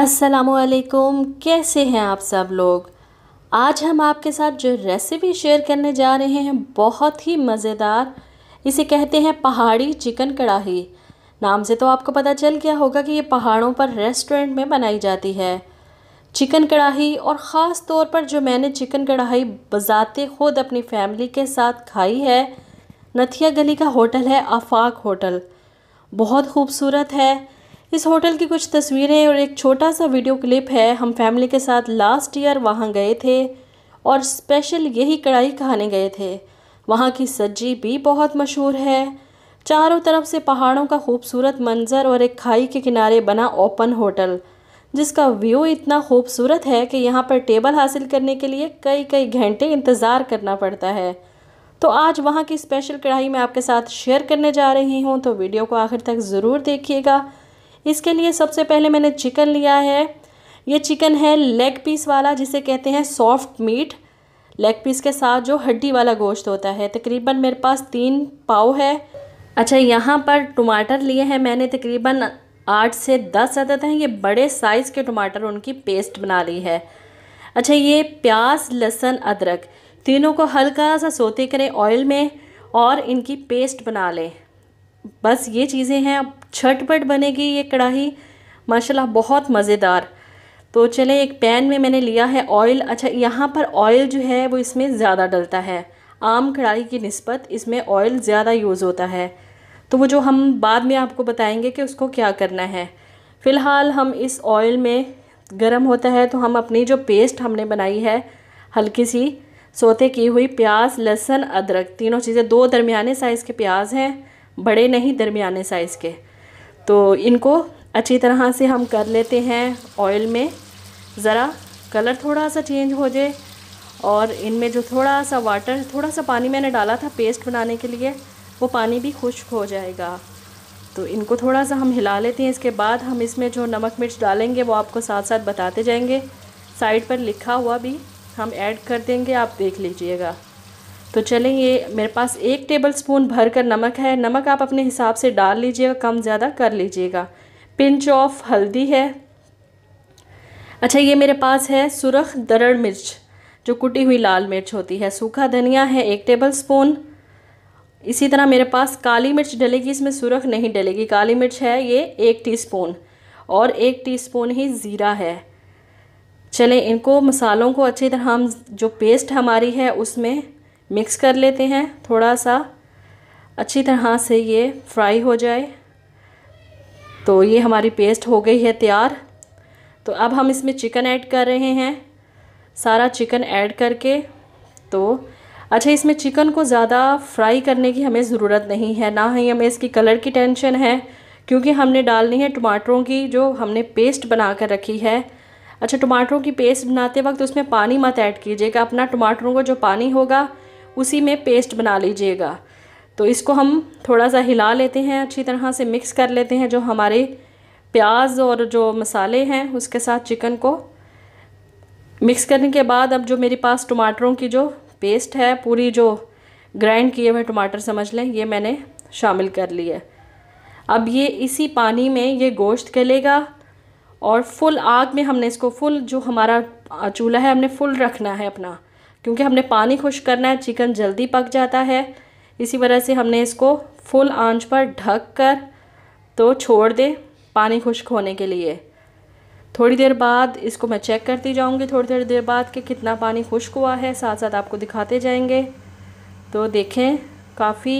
असलकुम कैसे हैं आप सब लोग आज हम आपके साथ जो रेसिपी शेयर करने जा रहे हैं बहुत ही मज़ेदार इसे कहते हैं पहाड़ी चिकन कढ़ाही नाम से तो आपको पता चल गया होगा कि ये पहाड़ों पर रेस्टोरेंट में बनाई जाती है चिकन कढ़ाही और ख़ास तौर पर जो मैंने चिकन कढ़ाई बजाते खुद अपनी फैमिली के साथ खाई है नथिया गली का होटल है आफाक होटल बहुत खूबसूरत है इस होटल की कुछ तस्वीरें और एक छोटा सा वीडियो क्लिप है हम फैमिली के साथ लास्ट ईयर वहाँ गए थे और स्पेशल यही कढ़ाई खाने गए थे वहाँ की सब्जी भी बहुत मशहूर है चारों तरफ से पहाड़ों का खूबसूरत मंजर और एक खाई के किनारे बना ओपन होटल जिसका व्यू इतना खूबसूरत है कि यहाँ पर टेबल हासिल करने के लिए कई कई घंटे इंतज़ार करना पड़ता है तो आज वहाँ की स्पेशल कढ़ाई मैं आपके साथ शेयर करने जा रही हूँ तो वीडियो को आखिर तक ज़रूर देखिएगा इसके लिए सबसे पहले मैंने चिकन लिया है ये चिकन है लेग पीस वाला जिसे कहते हैं सॉफ्ट मीट लेग पीस के साथ जो हड्डी वाला गोश्त होता है तकरीबन मेरे पास तीन पाव है अच्छा यहाँ पर टमाटर लिए हैं मैंने तकरीबन आठ से दस अदद हैं ये बड़े साइज़ के टमाटर उनकी पेस्ट बना ली है अच्छा ये प्याज लहसुन अदरक तीनों को हल्का सा सोते करें ऑयल में और इनकी पेस्ट बना लें बस ये चीज़ें हैं छटपट बनेगी ये कढ़ाई माशाल्लाह बहुत मज़ेदार तो चले एक पैन में मैंने लिया है ऑयल अच्छा यहाँ पर ऑयल जो है वो इसमें ज़्यादा डलता है आम कढ़ाई की नस्बत इसमें ऑयल ज़्यादा यूज़ होता है तो वो जो हम बाद में आपको बताएंगे कि उसको क्या करना है फ़िलहाल हम इस ऑयल में गर्म होता है तो हम अपनी जो पेस्ट हमने बनाई है हल्की सी सोते की हुई प्याज लहसुन अदरक तीनों चीज़ें दो दरमियाने साइज़ के प्याज हैं बड़े नहीं दरमियाने साइज़ के तो इनको अच्छी तरह से हम कर लेते हैं ऑयल में ज़रा कलर थोड़ा सा चेंज हो जाए और इनमें जो थोड़ा सा वाटर थोड़ा सा पानी मैंने डाला था पेस्ट बनाने के लिए वो पानी भी खुश्क हो जाएगा तो इनको थोड़ा सा हम हिला लेते हैं इसके बाद हम इसमें जो नमक मिर्च डालेंगे वो आपको साथ साथ बताते जाएंगे साइड पर लिखा हुआ भी हम ऐड कर देंगे आप देख लीजिएगा तो चलें ये मेरे पास एक टेबल स्पून भर कर नमक है नमक आप अपने हिसाब से डाल लीजिएगा कम ज़्यादा कर लीजिएगा पिंच ऑफ हल्दी है अच्छा ये मेरे पास है सुरख दरड़ मिर्च जो कुटी हुई लाल मिर्च होती है सूखा धनिया है एक टेबल स्पून इसी तरह मेरे पास काली मिर्च डलेगी इसमें सुरख नहीं डलेगी काली मिर्च है ये एक टी और एक टी ही ज़ीरा है चलें इनको मसालों को अच्छी तरह हम जो पेस्ट हमारी है उसमें मिक्स कर लेते हैं थोड़ा सा अच्छी तरह से ये फ्राई हो जाए तो ये हमारी पेस्ट हो गई है तैयार तो अब हम इसमें चिकन ऐड कर रहे हैं सारा चिकन ऐड करके तो अच्छा इसमें चिकन को ज़्यादा फ्राई करने की हमें ज़रूरत नहीं है ना ही हमें इसकी कलर की टेंशन है क्योंकि हमने डालनी है टमाटरों की जो हमने पेस्ट बना कर रखी है अच्छा टमाटरों की पेस्ट बनाते वक्त उसमें पानी मत ऐड कीजिएगा अपना टमाटरों को जो पानी होगा उसी में पेस्ट बना लीजिएगा तो इसको हम थोड़ा सा हिला लेते हैं अच्छी तरह से मिक्स कर लेते हैं जो हमारे प्याज और जो मसाले हैं उसके साथ चिकन को मिक्स करने के बाद अब जो मेरे पास टमाटरों की जो पेस्ट है पूरी जो ग्राइंड किए हुए टमाटर समझ लें ये मैंने शामिल कर लिए अब ये इसी पानी में ये गोश्त गलेगा और फुल आग में हमने इसको फुल जो हमारा चूल्हा है हमने फुल रखना है अपना क्योंकि हमने पानी खुश करना है चिकन जल्दी पक जाता है इसी वजह से हमने इसको फुल आंच पर ढक कर तो छोड़ दें पानी खुश्क होने के लिए थोड़ी देर बाद इसको मैं चेक करती जाऊंगी थोड़ी थोड़ी देर बाद कि कितना पानी खुश्क हुआ है साथ साथ आपको दिखाते जाएंगे तो देखें काफ़ी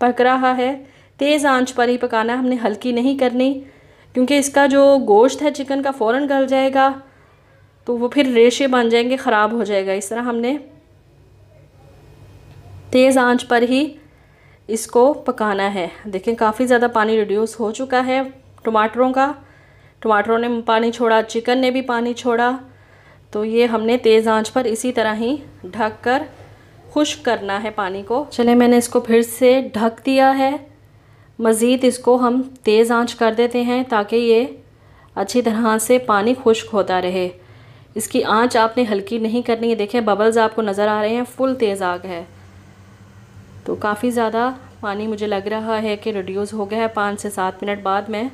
पक रहा है तेज़ आंच पर ही पकाना हमने हल्की नहीं करनी क्योंकि इसका जो गोश्त है चिकन का फ़ौरन गल जाएगा तो वो फिर रेशे बन जाएंगे ख़राब हो जाएगा इस तरह हमने तेज़ आंच पर ही इसको पकाना है देखें काफ़ी ज़्यादा पानी रिड्यूस हो चुका है टमाटरों का टमाटरों ने पानी छोड़ा चिकन ने भी पानी छोड़ा तो ये हमने तेज़ आंच पर इसी तरह ही ढक कर खुश्क करना है पानी को चले मैंने इसको फिर से ढक दिया है मज़ीद इसको हम तेज़ आंच कर देते हैं ताकि ये अच्छी तरह से पानी खुश्क होता रहे इसकी आंच आपने हल्की नहीं करनी है देखें बबल्स आपको नज़र आ रहे हैं फुल तेज़ आग है तो काफ़ी ज़्यादा पानी मुझे लग रहा है कि रिड्यूस हो गया है पाँच से सात मिनट बाद मैं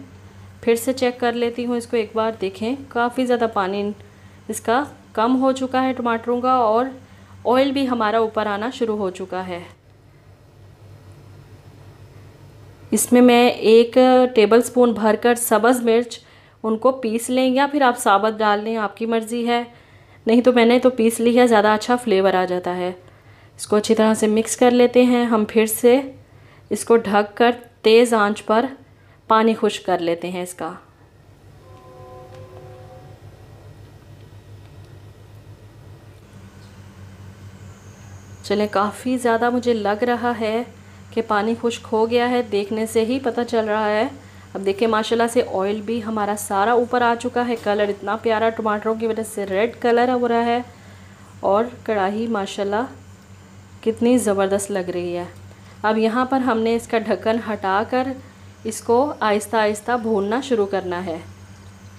फिर से चेक कर लेती हूँ इसको एक बार देखें काफ़ी ज़्यादा पानी इसका कम हो चुका है टमाटरों का और ऑयल भी हमारा ऊपर आना शुरू हो चुका है इसमें मैं एक टेबल स्पून भरकर सब्ज़ मिर्च उनको पीस लें या फिर आप साबत डाल लें आपकी मर्ज़ी है नहीं तो मैंने तो पीस ली है ज़्यादा अच्छा फ्लेवर आ जाता है इसको अच्छी तरह से मिक्स कर लेते हैं हम फिर से इसको ढक कर तेज़ आंच पर पानी खुश कर लेते हैं इसका चले काफ़ी ज़्यादा मुझे लग रहा है कि पानी खुश्क हो गया है देखने से ही पता चल रहा है अब देखिए माशाल्लाह से ऑयल भी हमारा सारा ऊपर आ चुका है कलर इतना प्यारा टमाटरों की वजह से रेड कलर हो रहा है और कढ़ाई माशाल्लाह कितनी ज़बरदस्त लग रही है अब यहाँ पर हमने इसका ढक्कन हटा कर इसको आहिस्ता आहिस्ता भूनना शुरू करना है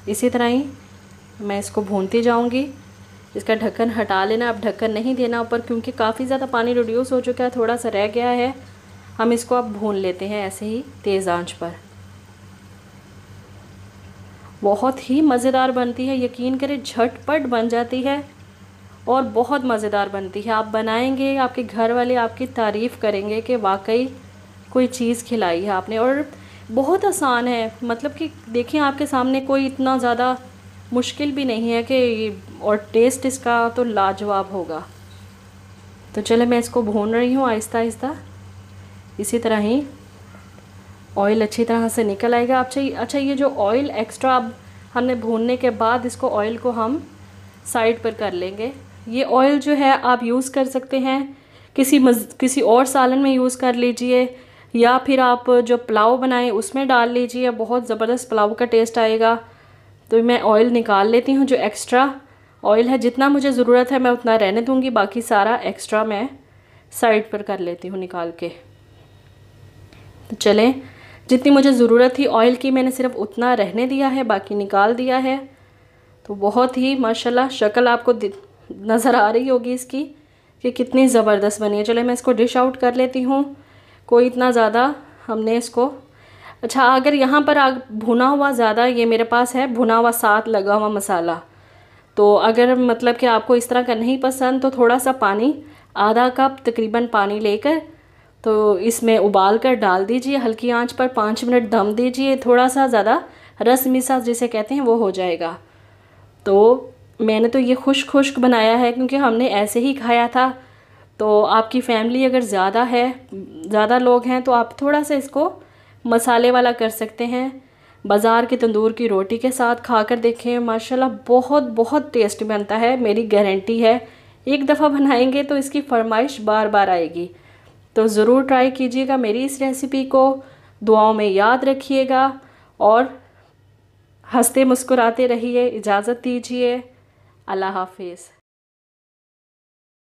इसी तरह ही मैं इसको भूनती जाऊँगी इसका ढक्कन हटा लेना अब ढक्कन नहीं देना ऊपर क्योंकि काफ़ी ज़्यादा पानी रिड्यूस हो चुका है थोड़ा सा रह गया है हम इसको अब भून लेते हैं ऐसे ही तेज़ आंच पर बहुत ही मज़ेदार बनती है यकीन करें झटपट बन जाती है और बहुत मज़ेदार बनती है आप बनाएंगे आपके घर वाले आपकी तारीफ़ करेंगे कि वाकई कोई चीज़ खिलाई है आपने और बहुत आसान है मतलब कि देखिए आपके सामने कोई इतना ज़्यादा मुश्किल भी नहीं है कि और टेस्ट इसका तो लाजवाब होगा तो चले मैं इसको भून रही हूँ आहिस्ता आहिस्ता इसी तरह ही ऑयल अच्छी तरह से निकल आएगा चाहिए अच्छा ये जो ऑयल एक्स्ट्रा अब हमने भूनने के बाद इसको ऑयल को हम साइड पर कर लेंगे ये ऑयल जो है आप यूज़ कर सकते हैं किसी मज किसी और सालन में यूज़ कर लीजिए या फिर आप जो पुलाव बनाएं उसमें डाल लीजिए बहुत ज़बरदस्त पुलाव का टेस्ट आएगा तो मैं ऑयल निकाल लेती हूँ जो एक्स्ट्रा ऑयल है जितना मुझे ज़रूरत है मैं उतना रहने दूँगी बाकी सारा एक्स्ट्रा मैं साइड पर कर लेती हूँ निकाल के तो चलें जितनी मुझे ज़रूरत थी ऑयल की मैंने सिर्फ उतना रहने दिया है बाकी निकाल दिया है तो बहुत ही माशाल्लाह शक्ल आपको नज़र आ रही होगी इसकी कि कितनी ज़बरदस्त बनी है चले मैं इसको डिश आउट कर लेती हूँ कोई इतना ज़्यादा हमने इसको अच्छा अगर यहाँ पर आग भुना हुआ ज़्यादा ये मेरे पास है भुना हुआ साथ लगा हुआ मसाला तो अगर मतलब कि आपको इस तरह का नहीं पसंद तो थोड़ा सा पानी आधा कप तकरीबन पानी लेकर तो इसमें उबाल कर डाल दीजिए हल्की आंच पर पाँच मिनट दम दीजिए थोड़ा सा ज़्यादा रस मिसा जिसे कहते हैं वो हो जाएगा तो मैंने तो ये खुश खुश्क बनाया है क्योंकि हमने ऐसे ही खाया था तो आपकी फ़ैमिली अगर ज़्यादा है ज़्यादा लोग हैं तो आप थोड़ा सा इसको मसाले वाला कर सकते हैं बाज़ार के तंदूर की रोटी के साथ खा कर देखें माशाल्लाह बहुत बहुत टेस्ट बनता है मेरी गारंटी है एक दफ़ा बनाएंगे तो इसकी फरमाइश बार बार आएगी तो ज़रूर ट्राई कीजिएगा मेरी इस रेसिपी को दुआओं में याद रखिएगा और हंसते मुस्कुराते रहिए इजाज़त दीजिए अल्लाह हाफिज़